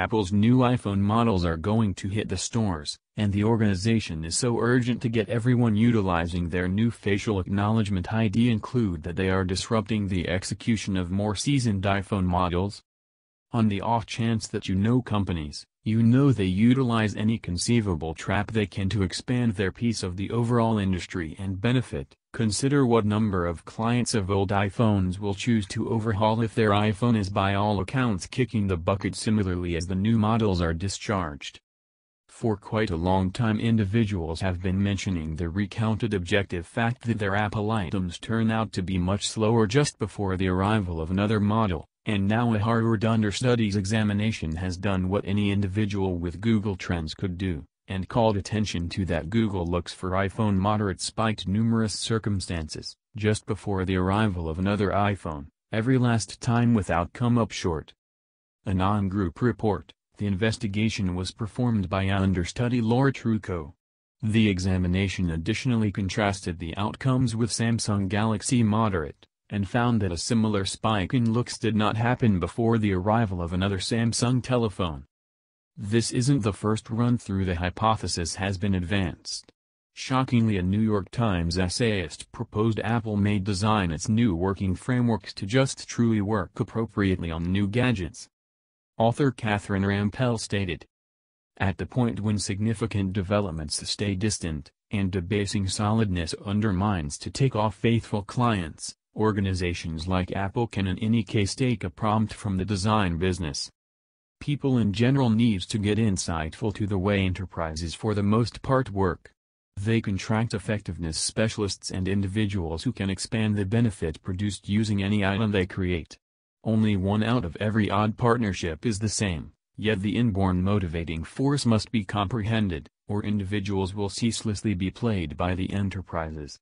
Apple's new iPhone models are going to hit the stores, and the organization is so urgent to get everyone utilizing their new facial acknowledgement ID include that they are disrupting the execution of more seasoned iPhone models. On the off chance that you know companies, you know they utilize any conceivable trap they can to expand their piece of the overall industry and benefit. Consider what number of clients of old iPhones will choose to overhaul if their iPhone is by all accounts kicking the bucket similarly as the new models are discharged. For quite a long time individuals have been mentioning the recounted objective fact that their Apple items turn out to be much slower just before the arrival of another model, and now a Harvard understudies examination has done what any individual with Google Trends could do and called attention to that Google looks for iPhone moderate spiked numerous circumstances, just before the arrival of another iPhone, every last time without come up short. A non Group report, the investigation was performed by understudy Laura Trucco. The examination additionally contrasted the outcomes with Samsung Galaxy Moderate, and found that a similar spike in looks did not happen before the arrival of another Samsung telephone. This isn't the first run through the hypothesis has been advanced. Shockingly a New York Times essayist proposed Apple may design its new working frameworks to just truly work appropriately on new gadgets. Author Catherine Rampell stated, At the point when significant developments stay distant, and debasing solidness undermines to take off faithful clients, organizations like Apple can in any case take a prompt from the design business people in general needs to get insightful to the way enterprises for the most part work. They contract effectiveness specialists and individuals who can expand the benefit produced using any item they create. Only one out of every odd partnership is the same, yet the inborn motivating force must be comprehended, or individuals will ceaselessly be played by the enterprises.